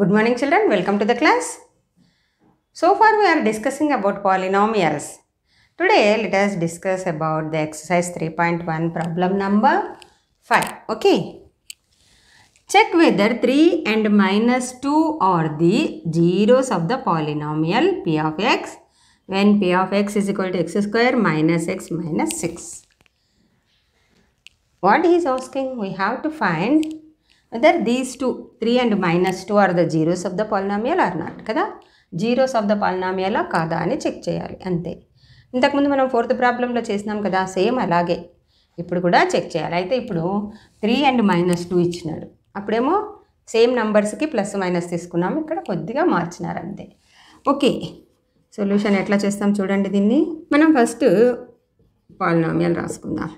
Good morning children, welcome to the class. So far we are discussing about polynomials. Today let us discuss about the exercise 3.1 problem number 5. Okay. Check whether 3 and minus 2 are the zeros of the polynomial p of x when p of x is equal to x square minus x minus 6. What he is asking? We have to find whether these two three and minus two are the zeros of the polynomial or not కదా zeros of the పాలినామియలా కాదా అని check చేయాలి అంతే ఇంతకుముందు మనం fourth ప్రాబ్లంలో చేసినాం కదా సేమ్ అలాగే ఇప్పుడు కూడా చెక్ చేయాలి అయితే ఇప్పుడు త్రీ అండ్ మైనస్ టూ ఇచ్చినాడు అప్పుడేమో సేమ్ నంబర్స్కి ప్లస్ మైనస్ తీసుకున్నాము ఇక్కడ కొద్దిగా మార్చినారు అంతే ఓకే సొల్యూషన్ ఎట్లా చేస్తాం చూడండి దీన్ని మనం ఫస్ట్ పాలినామియల్ రాసుకుందాం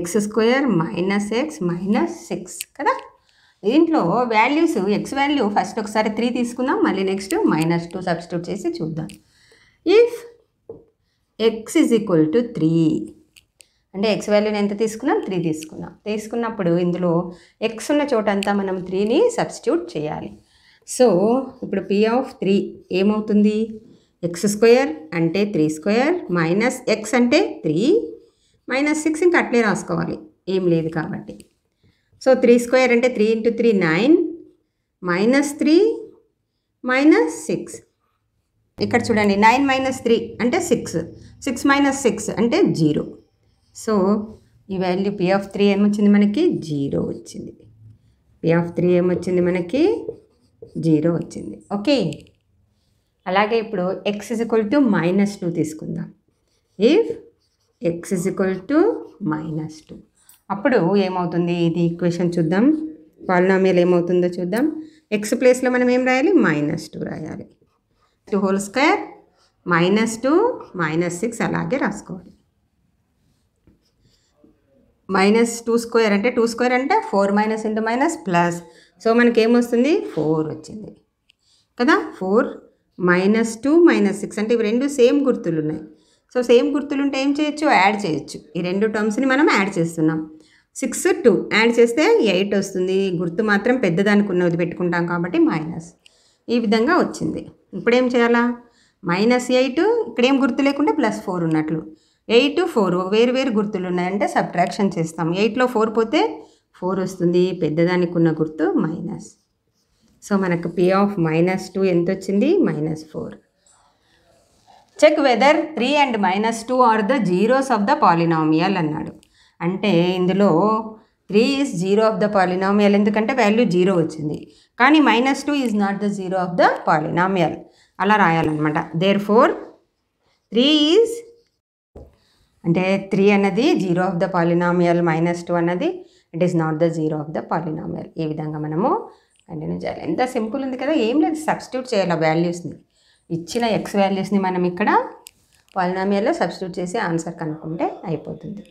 x square minus x minus six కదా దీంట్లో వాల్యూస్ ఎక్స్ వాల్యూ ఫస్ట్ ఒకసారి త్రీ తీసుకుందాం మళ్ళీ నెక్స్ట్ మైనస్ టూ సబ్స్టిట్యూట్ చేసి చూద్దాం if x is equal to three అంటే ఎక్స్ వాల్యూని ఎంత తీసుకున్నాం త్రీ తీసుకున్నాం తీసుకున్నప్పుడు ఇందులో ఎక్స్ ఉన్న చోట అంతా మనం త్రీని సబ్స్టిట్యూట్ చేయాలి సో ఇప్పుడు పి ఆఫ్ త్రీ ఏమవుతుంది ఎక్స్ స్క్వేర్ అంటే త్రీ స్క్వేర్ మైనస్ ఎక్స్ అంటే త్రీ మైనస్ సిక్స్ ఇంకా అట్లే రాసుకోవాలి ఏం లేదు కాబట్టి సో త్రీ స్క్వేర్ అంటే three into three nine minus three minus six ఇక్కడ చూడండి నైన్ మైనస్ త్రీ అంటే సిక్స్ సిక్స్ మైనస్ సిక్స్ అంటే జీరో సో ఈ వాల్యూ పి ఆఫ్ త్రీ ఏమొచ్చింది మనకి జీరో వచ్చింది పి ఆఫ్ త్రీ ఏమొచ్చింది మనకి జీరో వచ్చింది ఓకే అలాగే ఇప్పుడు x is equal to minus two తీసుకుందాం if x is equal to minus two అప్పుడు ఏమవుతుంది ఇది ఈక్వేషన్ చూద్దాం పాలినామియల్ ఏమవుతుందో చూద్దాం ఎక్స్ ప్లేస్లో మనం ఏం రాయాలి మైనస్ టూ రాయాలి two whole square minus two minus six అలాగే రాసుకోవాలి మైనస్ టూ స్క్వేర్ అంటే టూ స్క్వేర్ అంటే four minus into minus plus so మనకి ఏమొస్తుంది ఫోర్ వచ్చింది కదా four minus two minus six అంటే ఇవి రెండు సేమ్ గుర్తులు ఉన్నాయి సో సేమ్ గుర్తులుంటే ఏం చేయొచ్చు యాడ్ చేయొచ్చు ఈ రెండు టర్మ్స్ని మనం యాడ్ చేస్తున్నాం సిక్స్ టూ యాడ్ చేస్తే ఎయిట్ వస్తుంది గుర్తు మాత్రం పెద్దదానికి ఉన్నది పెట్టుకుంటాం కాబట్టి మైనస్ ఈ విధంగా వచ్చింది ఇప్పుడేం చేయాలా మైనస్ ఎయిట్ ఇక్కడేం గుర్తు లేకుండా ప్లస్ ఫోర్ ఉన్నట్లు ఎయిట్ ఫోర్ వేరు వేరు గుర్తులు ఉన్నాయంటే సబ్ట్రాక్షన్ చేస్తాం ఎయిట్లో ఫోర్ పోతే ఫోర్ వస్తుంది పెద్దదానికి ఉన్న గుర్తు మైనస్ సో మనకు పే ఆఫ్ మైనస్ టూ ఎంత వచ్చింది minus four check whether three and minus two are the zeros of the polynomial అన్నాడు అంటే ఇందులో three is zero of the polynomial ఎందుకంటే వాల్యూ జీరో వచ్చింది కానీ minus two is not the zero of the polynomial అలా రాయాలన్నమాట therefore three is అంటే three అన్నది zero of the polynomial minus two అన్నది it is not the zero of the polynomial ఈ విధంగా మనము కంటిన్యూ చేయాలి ఎంత సింపుల్ ఉంది కదా ఏం లేదు సబ్స్టిట్యూట్ చేయాలి వాల్యూస్ని ఇచ్చిన ఎక్స్ వాల్యూస్ని మనం ఇక్కడ పాలినామియల్లో సబ్స్టిట్యూట్ చేసి ఆన్సర్ కనుక్కుంటే అయిపోతుంది